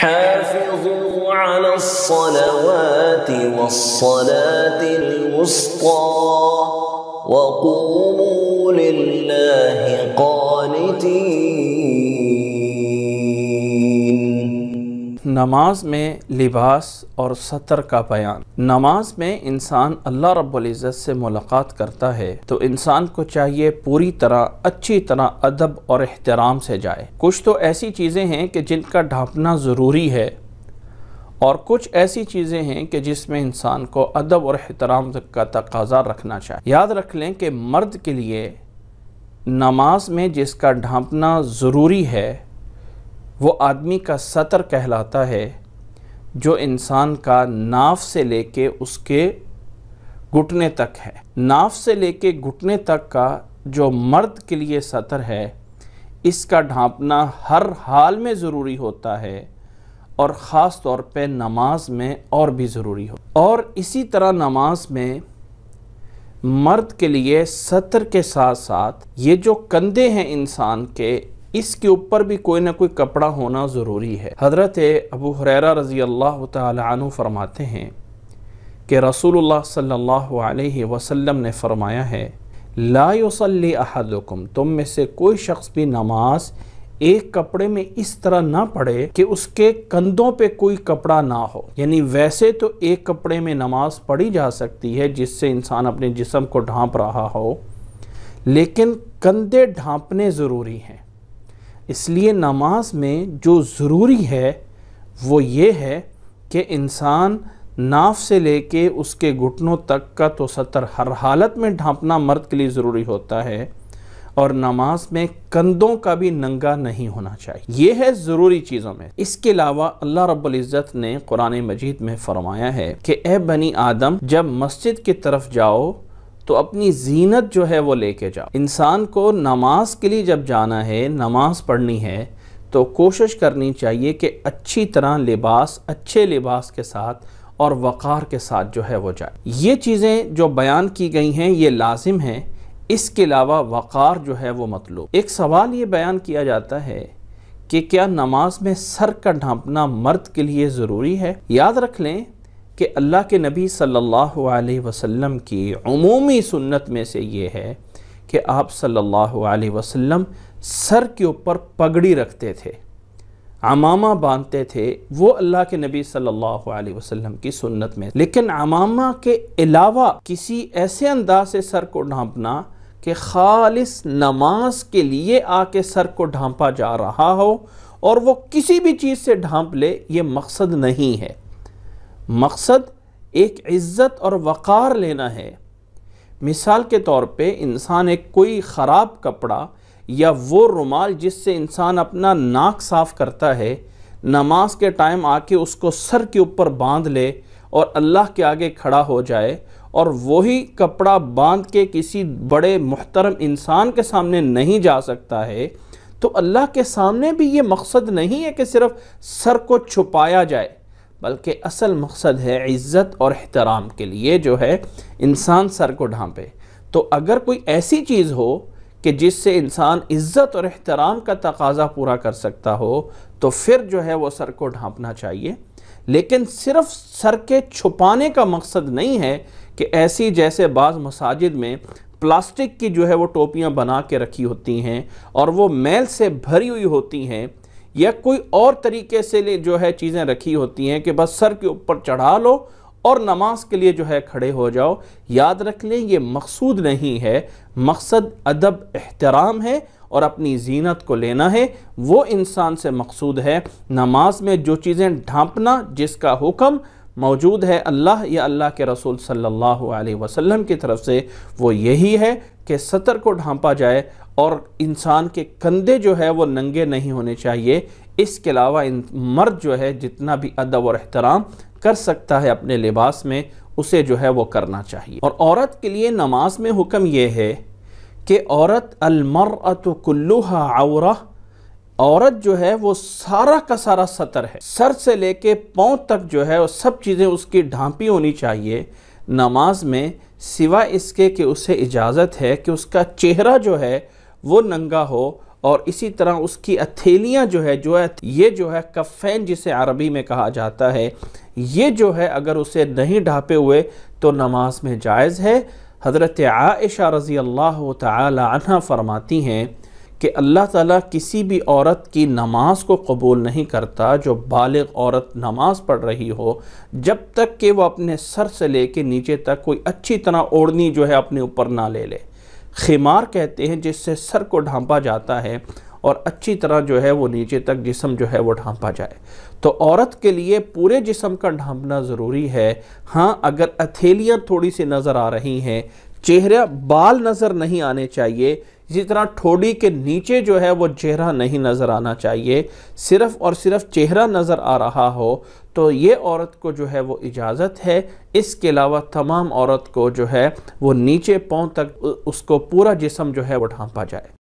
حافظوا على الصلوات والصلاة الوسطى وقوموا لله قانتين नमाज में लिबास और सतर का बयान नमाज में इंसान अल्लाह रब्बुल इज़्ज़त से मुलाकात करता है तो इंसान को चाहिए पूरी तरह अच्छी तरह अदब और एहतराम से जाए कुछ तो ऐसी चीज़ें हैं कि जिनका ढांपना ज़रूरी है और कुछ ऐसी चीज़ें हैं कि जिसमें इंसान को अदब और एहतराम का तकाजा रखना चाहिए याद रख लें कि मर्द के लिए नमाज में जिसका ढांपना ज़रूरी है वो आदमी का सतर कहलाता है जो इंसान का नाफ से लेके उसके घुटने तक है नाफ से लेके घुटने तक का जो मर्द के लिए सतर है इसका ढांपना हर हाल में ज़रूरी होता है और ख़ास तौर पे नमाज में और भी ज़रूरी हो और इसी तरह नमाज में मर्द के लिए सतर के साथ साथ ये जो कंधे हैं इंसान के इसके ऊपर भी कोई ना कोई कपड़ा होना ज़रूरी है हजरत अबू हुररा रज़ी अल्लाह तु फरमाते हैं कि रसूलुल्लाह सल्लल्लाहु अलैहि वसल्लम ने फरमाया है लायोसल्ली अहदुकुम तुम में से कोई शख्स भी नमाज एक कपड़े में इस तरह ना पड़े कि उसके कंधों पे कोई कपड़ा ना हो यानी वैसे तो एक कपड़े में नमाज पढ़ी जा सकती है जिससे इंसान अपने जिसम को ढांप रहा हो लेकिन कंधे ढांपने ज़रूरी हैं इसलिए नमाज में जो ज़रूरी है वो ये है कि इंसान नाफ से लेके उसके घुटनों तक का तो सतर हर हालत में ढांपना मर्द के लिए ज़रूरी होता है और नमाज में कंधों का भी नंगा नहीं होना चाहिए ये है ज़रूरी चीज़ों में इसके अलावा अल्लाह रब्बुल इज़्ज़त ने कुरान मजीद में फरमाया है कि ए बनी आदम जब मस्जिद की तरफ जाओ तो अपनी जीनत जो है वो लेके जाओ इंसान को नमाज के लिए जब जाना है नमाज पढ़नी है तो कोशिश करनी चाहिए कि अच्छी तरह लिबास अच्छे लिबास के साथ और वक़ार के साथ जो है वो जाए ये चीज़ें जो बयान की गई हैं ये लाजिम हैं इसके अलावा वक़ार जो है वो मतलब एक सवाल ये बयान किया जाता है कि क्या नमाज में सर का ढांपना मर्द के लिए ज़रूरी है याद रख लें कि अल्लाह के नबी सल्लल्लाहु अलैहि वसल्लम की अमूमी सुन्नत में से ये है कि आप सल्लल्लाहु अलैहि वसल्लम सर के ऊपर पगड़ी रखते थे अमामा बांधते थे वो अल्लाह के नबी सल्लल्लाहु अलैहि वसल्लम की सुन्नत में लेकिन अमामा के अलावा किसी ऐसे अंदाज से सर को ढांपना कि खालिस नमाज के लिए आके सर को ढांपा जा रहा हो और वो किसी भी चीज़ से ढांप ले ये मकसद नहीं है मकसद एक इज़्ज़त और वक़ार लेना है मिसाल के तौर पे इंसान एक कोई ख़राब कपड़ा या वो रुमाल जिससे इंसान अपना नाक साफ़ करता है नमाज के टाइम आके उसको सर के ऊपर बांध ले और अल्लाह के आगे खड़ा हो जाए और वही कपड़ा बांध के किसी बड़े मुहतरम इंसान के सामने नहीं जा सकता है तो अल्लाह के सामने भी ये मकसद नहीं है कि सिर्फ़ सर को छुपाया जाए बल्कि असल मकसद है इज़्ज़त और अहतराम के लिए जो है इंसान सर को ढांपे तो अगर कोई ऐसी चीज़ हो कि जिससे इंसान इज़्ज़त और अहतराम का तकाजा पूरा कर सकता हो तो फिर जो है वो सर को ढांपना चाहिए लेकिन सिर्फ सर के छुपाने का मकसद नहीं है कि ऐसी जैसे बाज़ मसाजिद में प्लास्टिक की जो है वो टोपियाँ बना के रखी होती हैं और वो मैल से भरी हुई होती हैं या कोई और तरीके से जो है चीज़ें रखी होती हैं कि बस सर के ऊपर चढ़ा लो और नमाज के लिए जो है खड़े हो जाओ याद रख लें ये मकसूद नहीं है मकसद अदब एहतराम है और अपनी जीनत को लेना है वो इंसान से मकसूद है नमाज में जो चीज़ें ढांपना जिसका हुक्म मौजूद है अल्लाह या अल्लाह के रसूल सल्लल्लाहु अलैहि वसल्लम की तरफ से वो यही है कि सतर को ढांपा जाए और इंसान के कंधे जो है वो नंगे नहीं होने चाहिए इसके अलावा मर्द जो है जितना भी अदब और अहतराम कर सकता है अपने लिबास में उसे जो है वो करना चाहिए और औरत के लिए नमाज में हुक्म यह है कि औरत अलमरत कुल्लुहा आवरा औरत जो है वो सारा का सारा सतर है सर से लेके पाँव तक जो है वो सब चीज़ें उसकी ढांपी होनी चाहिए नमाज में सिवा इसके कि उसे इजाज़त है कि उसका चेहरा जो है वो नंगा हो और इसी तरह उसकी अथेलियाँ जो है जो है ये जो है कफ़ैन जिसे अरबी में कहा जाता है ये जो है अगर उसे नहीं ढापे हुए तो नमाज में जायज़ है हज़रत आयशा रज़ी अल्लाह तरमाती फरमाती हैं कि अल्लाह ताला किसी भी औरत की नमाज को कबूल नहीं करता जो बालग औरत नमाज पढ़ रही हो जब तक कि वह अपने सर से ले कर नीचे तक कोई अच्छी तरह ओढ़नी जो है अपने ऊपर ना ले ले खिमार कहते हैं जिससे सर को ढांपा जाता है और अच्छी तरह जो है वो नीचे तक जिसम जो है वो ढांपा जाए तो औरत के लिए पूरे जिसम का ढांपना ज़रूरी है हाँ अगर अथेलियाँ थोड़ी सी नज़र आ रही हैं चेहरा बाल नज़र नहीं आने चाहिए इसी तरह ठोड़ी के नीचे जो है वो चेहरा नहीं नज़र आना चाहिए सिर्फ़ और सिर्फ चेहरा नज़र आ रहा हो तो ये औरत को जो है वो इजाज़त है इसके अलावा तमाम औरत को जो है वो नीचे पाँव तक उसको पूरा जिसम जो है वो ढांपा जाए